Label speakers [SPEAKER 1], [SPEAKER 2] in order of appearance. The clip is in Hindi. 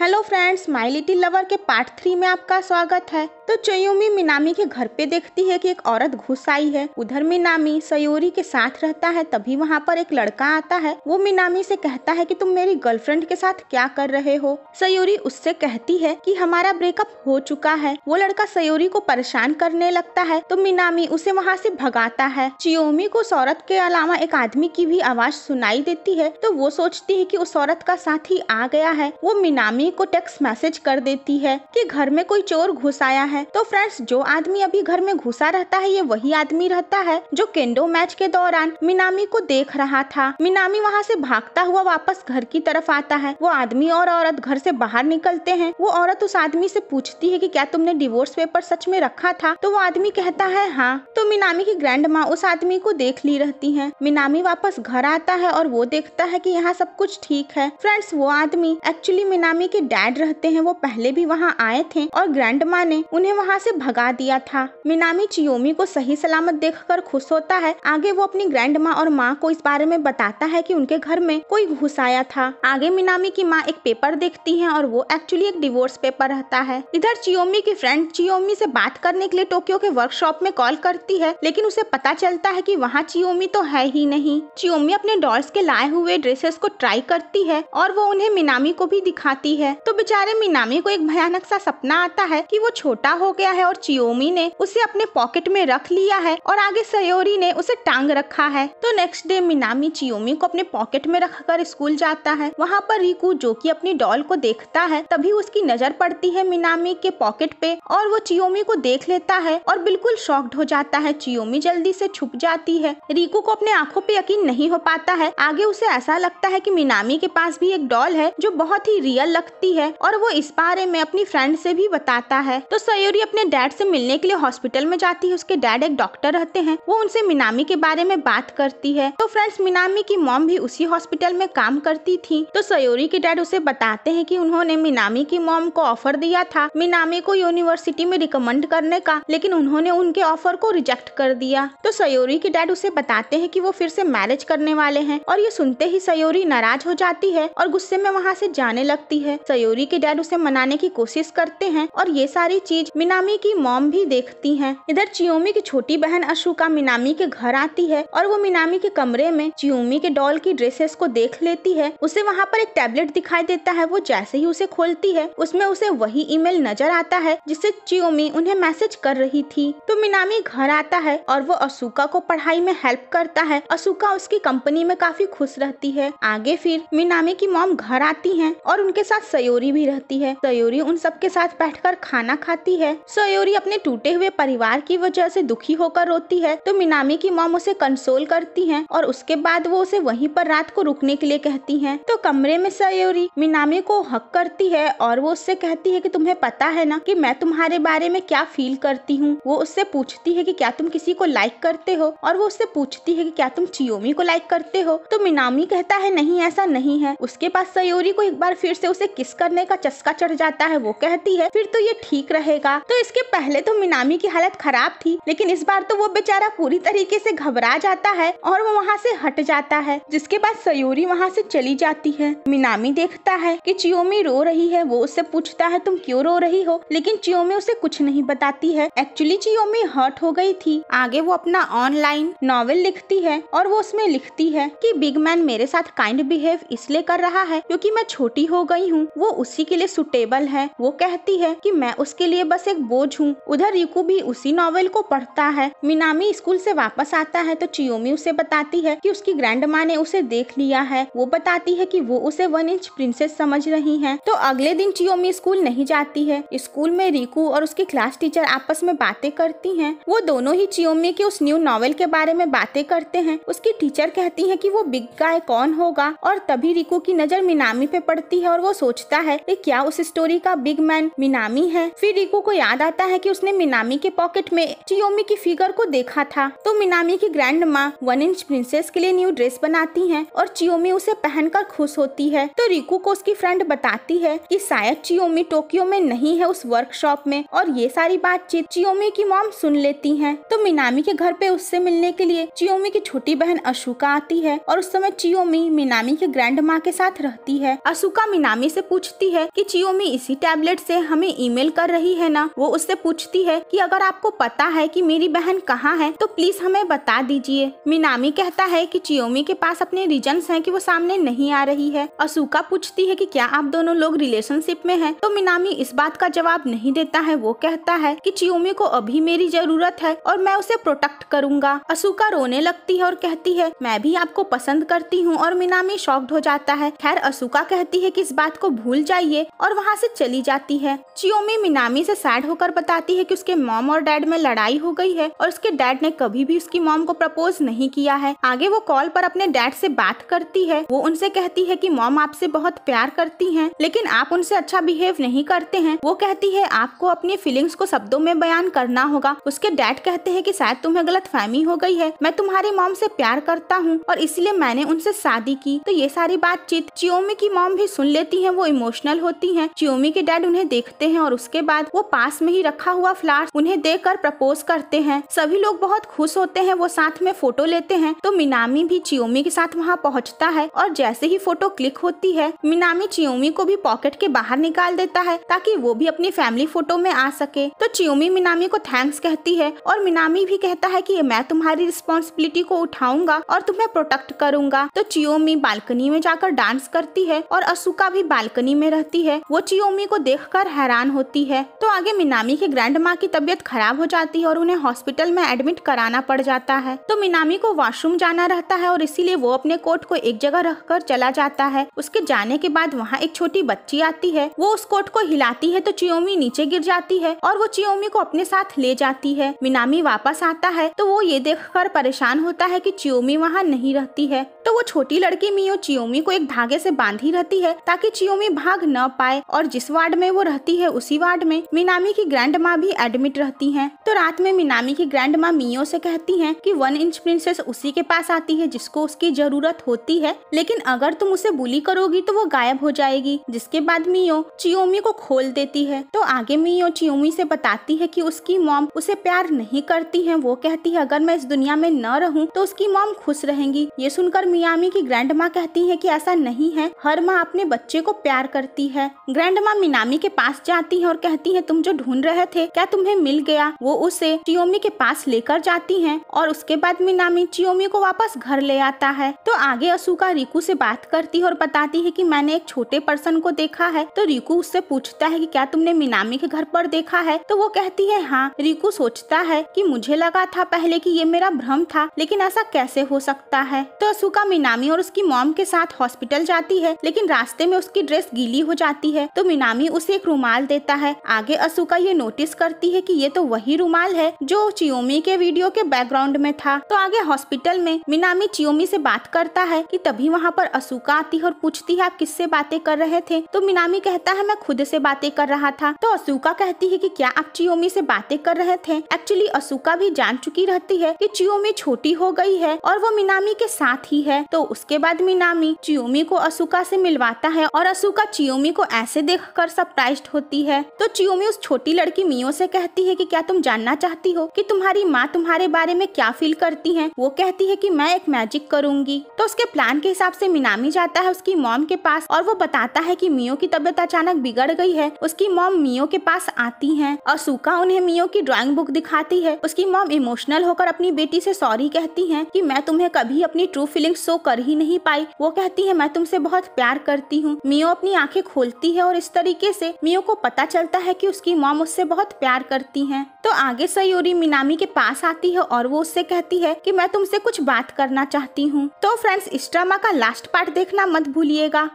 [SPEAKER 1] hello friends my little lover के पार्ट थ्री में आपका स्वागत है तो चयोमी मिनामी के घर पे देखती है कि एक औरत घुस आई है उधर मिनामी सयोरी के साथ रहता है तभी वहाँ पर एक लड़का आता है वो मिनामी से कहता है कि तुम मेरी गर्लफ्रेंड के साथ क्या कर रहे हो सयोरी उससे कहती है कि हमारा ब्रेकअप हो चुका है वो लड़का सयोरी को परेशान करने लगता है तो मिनामी उसे वहाँ से भगाता है चियोमी को उस औरत के अलावा एक आदमी की भी आवाज सुनाई देती है तो वो सोचती है की उस औरत का साथी आ गया है वो मिनामी को टेक्स्ट मैसेज कर देती है की घर में कोई चोर घुस आया है है तो फ्रेंड्स जो आदमी अभी घर में घुसा रहता है ये वही आदमी रहता है जो केंडो मैच के दौरान मिनामी को देख रहा था मिनामी वहाँ से भागता हुआ वापस घर की तरफ आता है वो आदमी और औरत घर से बाहर निकलते हैं वो औरत उस आदमी से पूछती है कि क्या तुमने डिवोर्स पेपर सच में रखा था तो वो आदमी कहता है हाँ तो मिनामी की ग्रैंड माँ उस आदमी को देख ली रहती है मिनामी वापस घर आता है और वो देखता है की यहाँ सब कुछ ठीक है फ्रेंड्स वो आदमी एक्चुअली मिनामी के डैड रहते हैं वो पहले भी वहाँ आए थे और ग्रैंड माँ ने उन्हें वहाँ से भगा दिया था मिनामी चियोमी को सही सलामत देखकर खुश होता है आगे वो अपनी ग्रैंड माँ और माँ को इस बारे में बताता है कि उनके घर में कोई घुस आया था आगे मिनामी की माँ एक पेपर देखती है और वो एक्चुअली एक डिवोर्स पेपर रहता है इधर चियोमी की फ्रेंड चियोमी से बात करने के लिए टोक्यो के वर्कशॉप में कॉल करती है लेकिन उसे पता चलता है की वहाँ चियोमी तो है ही नहीं चियोमी अपने डॉल्स के लाए हुए ड्रेसेस को ट्राई करती है और वो उन्हें मिनामी को भी दिखाती है तो बेचारे मिनामी को एक भयानक सा सपना आता है की वो छोटा बड़ा हो गया है और चियोमी ने उसे अपने पॉकेट में रख लिया है और आगे सयोरी ने उसे टांग रखा है तो नेक्स्ट डे मिनामी चियोमी को अपने पॉकेट में रखकर स्कूल जाता है वहाँ पर रिकू जो की अपनी डॉल को देखता है तभी उसकी नजर पड़ती है मिनामी के पॉकेट पे और वो चियोमी को देख लेता है और बिल्कुल शॉक्ड हो जाता है चियोमी जल्दी से छुप जाती है रिकू को अपने आंखों पे यकीन नहीं हो पाता है आगे उसे ऐसा लगता है कि मिनामी के पास भी एक डॉल है जो बहुत ही रियल लगती है और वो इस बारे में अपनी फ्रेंड से भी बताता है तो मयूरी अपने डैड से मिलने के लिए हॉस्पिटल में जाती है उसके डैड एक डॉक्टर रहते हैं वो उनसे मिनामी के बारे में बात करती है तो फ्रेंड्स मिनामी की मॉम भी उसी हॉस्पिटल में काम करती थी तो सयोरी के डैड उसे बताते हैं कि उन्होंने मिनामी की मॉम को ऑफर दिया था मिनामी को यूनिवर्सिटी में रिकमेंड करने का लेकिन उन्होंने उनके ऑफर को रिजेक्ट कर दिया तो सयोरी के डैड उसे बताते हैं की वो फिर से मैरिज करने वाले है और ये सुनते ही सयोरी नाराज हो जाती है और गुस्से में वहाँ से जाने लगती है सयोरी के डैड उसे मनाने की कोशिश करते हैं और ये सारी चीज मिनामी की मॉम भी देखती है इधर चियोमी की छोटी बहन अशुका मिनामी के घर आती है और वो मिनामी के कमरे में चियोमी के डॉल की ड्रेसेस को देख लेती है उसे वहाँ पर एक टैबलेट दिखाई देता है वो जैसे ही उसे खोलती है उसमें उसे वही ईमेल नजर आता है जिससे चियोमी उन्हें मैसेज कर रही थी तो मिनामी घर आता है और वो अशुका को पढ़ाई में हेल्प करता है अशुका उसकी कंपनी में काफी खुश रहती है आगे फिर मिनामी की मॉम घर आती है और उनके साथ सयोरी भी रहती है सयोरी उन सबके साथ बैठकर खाना खाती है है सोयोरी अपने टूटे हुए परिवार की वजह से दुखी होकर रोती है तो मिनामी की मॉम उसे कंसोल करती है और उसके बाद वो उसे वहीं पर रात को रुकने के लिए कहती है तो कमरे में सयोरी मिनामी को हक करती है और वो उससे कहती है की तुम्हे पता है न की मैं तुम्हारे बारे में क्या फील करती हूँ वो उससे पूछती है की क्या तुम किसी को लाइक करते हो और वो उससे पूछती है की क्या तुम चियोमी को लाइक करते हो तो मिनामी कहता है नहीं ऐसा नहीं है उसके पास सयोरी को एक बार फिर से उसे किस करने का चस्का चढ़ जाता है वो कहती है फिर तो ये ठीक रहेगा का तो इसके पहले तो मिनामी की हालत खराब थी लेकिन इस बार तो वो बेचारा पूरी तरीके से घबरा जाता है और वो वहाँ से हट जाता है जिसके बाद सयोरी वहाँ से चली जाती है मिनामी देखता है कि चियोमी रो रही है वो उससे पूछता है तुम क्यों रो रही हो लेकिन चियोमी उसे कुछ नहीं बताती है एक्चुअली चियोमी हर्ट हो गई थी आगे वो अपना ऑनलाइन नॉवेल लिखती है और वो उसमें लिखती है कि बिग मैन मेरे साथ काइंड बिहेव इसलिए कर रहा है क्योंकि मैं छोटी हो गई हूँ वो उसी के लिए सुटेबल है वो कहती है कि मैं उसके लिए बस बस एक बोझ हूँ उधर रिकू भी उसी नॉवेल को पढ़ता है मिनामी स्कूल से वापस आता है तो चियोमी उसे बताती है कि उसकी ग्रैंड ने उसे देख लिया है वो बताती है कि वो उसे वन इंच प्रिंसेस समझ रही है तो अगले दिन चियोमी स्कूल नहीं जाती है स्कूल में रिकू और उसकी क्लास टीचर आपस में बातें करती है वो दोनों ही चियोमी की उस न्यू नॉवेल के बारे में बातें करते हैं उसकी टीचर कहती है की वो बिग गाय कौन होगा और तभी रिकू की नजर मिनामी पे पड़ती है और वो सोचता है कि क्या उस स्टोरी का बिग मैन मिनामी है फिर रिकू को को याद आता है कि उसने मिनामी के पॉकेट में चियोमी की फिगर को देखा था तो मिनामी की ग्रैंड माँ वन इंच प्रिंसेस के लिए न्यू ड्रेस बनाती है और चियोमी उसे पहनकर खुश होती है तो रिकू को उसकी फ्रेंड बताती है कि शायद चियोमी टोक्यो में नहीं है उस वर्कशॉप में और ये सारी बातचीत चियोमी की मॉम सुन लेती है तो मिनामी के घर पे उससे मिलने के लिए चियोमी की छोटी बहन अशोका आती है और उस समय चियोमी मिनामी के ग्रैंड माँ के साथ रहती है अशोका मिनामी से पूछती है की चियोमी इसी टैबलेट से हमें ईमेल कर रही है ना वो उससे पूछती है कि अगर आपको पता है कि मेरी बहन कहाँ है तो प्लीज हमें बता दीजिए मिनामी कहता है कि चियोमी के पास अपने रीजन हैं कि वो सामने नहीं आ रही है असूका पूछती है कि क्या आप दोनों लोग रिलेशनशिप में हैं तो मिनामी इस बात का जवाब नहीं देता है वो कहता है कि चियोमी को अभी मेरी जरूरत है और मैं उसे प्रोटेक्ट करूंगा असूका रोने लगती है और कहती है मैं भी आपको पसंद करती हूँ और मिनामी शॉक्ड हो जाता है खैर असूका कहती है की इस बात को भूल जाइए और वहाँ से चली जाती है चियोमी मिनामी से सैड होकर बताती है कि उसके मॉम और डैड में लड़ाई हो गई है और उसके डैड ने कभी भी उसकी मॉम को प्रपोज नहीं किया है आगे वो कॉल पर अपने डैड से बात करती है वो उनसे कहती है कि मॉम आपसे बहुत प्यार करती हैं लेकिन आप उनसे अच्छा बिहेव नहीं करते हैं वो कहती है आपको अपनी फीलिंग्स को शब्दों में बयान करना होगा उसके डैड कहते हैं कि शायद तुम्हें गलत फहमी हो गई है मैं तुम्हारी मॉम से प्यार करता हूँ और इसलिए मैंने उनसे शादी की तो ये सारी बातचीत चियोमी की मॉम भी सुन लेती है वो इमोशनल होती है चियोमी के डैड उन्हें देखते हैं और उसके बाद वो पास में ही रखा हुआ फ्लावर्स उन्हें देकर प्रपोज करते हैं सभी लोग बहुत खुश होते हैं वो साथ में फोटो लेते हैं तो मिनामी भी चियोमी के साथ वहाँ पहुँचता है और जैसे ही फोटो क्लिक होती है मिनामी चियोमी को भी पॉकेट के बाहर निकाल देता है ताकि वो भी अपनी फैमिली फोटो में आ सके तो चियोमी मिनामी को थैंक्स कहती है और मिनामी भी कहता है कि मैं तुम्हारी रिस्पॉन्सिबिलिटी को उठाऊंगा और तुम्हें प्रोटेक्ट करूंगा तो चियोमी बालकनी में जाकर डांस करती है और असुका भी बालकनी में रहती है वो चियोमी को देखकर हैरान होती है तो आगे मिनामी के ग्रैंड माँ की तबीयत खराब हो जाती है और उन्हें हॉस्पिटल में एडमिट कराना पड़ जाता है तो मिनामी को वॉशरूम जाना रहता है और इसीलिए वो अपने कोट को एक जगह रख कर चला जाता है उसके जाने के बाद वहाँ एक छोटी बच्ची आती है वो उस कोट को हिलाती है तो चियोमी नीचे गिर जाती है और वो चियोमी को अपने साथ ले जाती है मिनामी वापस आता है तो वो ये कर परेशान होता है की चियोमी वहाँ नहीं रहती है तो वो छोटी लड़की मियो चियोमी को एक धागे से बांधी रहती है ताकि चियोमी भाग न पाए और जिस वार्ड में वो रहती है उसी वार्ड में मिनामी की ग्रैंड माँ भी एडमिट रहती हैं तो रात में मिनामी की ग्रैंड माँ मियो से कहती हैं कि वन इंच प्रिंसेस उसी के पास आती है जिसको उसकी जरूरत होती है लेकिन अगर तुम उसे बुली करोगी तो वो गायब हो जाएगी जिसके बाद मियो चियोमी को खोल देती है तो आगे मियो चियोमी से बताती है की उसकी मॉम उसे प्यार नहीं करती है वो कहती है अगर मैं इस दुनिया में न रहूँ तो उसकी मॉम खुश रहेंगी ये सुनकर मियामी की ग्रैंड माँ कहती है की ऐसा नहीं है हर माँ अपने बच्चे को प्यार करती है ग्रैंड माँ मिनामी के पास जाती है और कहती है तुम जो ढूंढ रहे थे क्या तुम्हें मिल गया वो उसे चियोमी के पास लेकर जाती है और उसके बाद मिनामी चियोमी को वापस घर ले आता है तो आगे असुका रिकू से बात करती है और बताती है कि मैंने एक छोटे पर्सन को देखा है तो रिकू उससे पूछता है कि क्या तुमने मिनामी के घर पर देखा है तो वो कहती है हाँ रिकू सोचता है कि मुझे लगा था पहले कि ये मेरा भ्रम था लेकिन ऐसा कैसे हो सकता है तो असुका मिनामी और उसकी मॉम के साथ हॉस्पिटल जाती है लेकिन रास्ते में उसकी ड्रेस गीली हो जाती है तो मिनामी उसे एक रुमाल देता है आगे असूका ये नोटिस करती है कि ये तो वही रूमाल है जो चियोमी के वीडियो के बैकग्राउंड में था तो आगे हॉस्पिटल में मिनामी चियोमी से बात करता है कि तभी वहाँ पर असूका आती है और पूछती है आप किससे बातें कर रहे थे तो मिनामी कहता है मैं खुद से बातें कर रहा था तो असूका कहती है की क्या आप चियोमी से बातें कर रहे थे एक्चुअली असूका भी जान चुकी रहती है की चियोमी छोटी हो गई है और वो मिनामी के साथ ही है तो उसके बाद मिनामी चियोमी को असूका से मिलवाता है और असूका चियोमी को ऐसे देख कर सरप्राइज होती है तो चियोमी उस छोटी लड़की मियो से कहती है कि क्या तुम जानना चाहती हो कि तुम्हारी माँ तुम्हारे बारे में क्या फील करती है वो कहती है कि मैं एक मैजिक करूंगी तो उसके प्लान के हिसाब से मिनामी जाता है उसकी मॉम के पास और वो बताता है कि मियो की तबीयत अचानक बिगड़ गई है उसकी मॉम मियो के पास आती है और सूखा उन्हें मियो की ड्रॉइंग बुक दिखाती है उसकी मॉम इमोशनल होकर अपनी बेटी से सॉरी कहती है की मैं तुम्हें कभी अपनी ट्रू फीलिंग शो कर ही नहीं पाई वो कहती है मैं तुमसे बहुत प्यार करती हूँ मियो अपनी आंखें खोलती है और इस तरीके से मियो को पता चलता है की उसकी उसकी मॉम उससे बहुत प्यार करती हैं तो आगे सयोरी मिनामी के पास आती है और वो उससे कहती है कि मैं तुमसे कुछ बात करना चाहती हूँ तो फ्रेंड्स इस ड्रामा का लास्ट पार्ट देखना मत भूलिएगा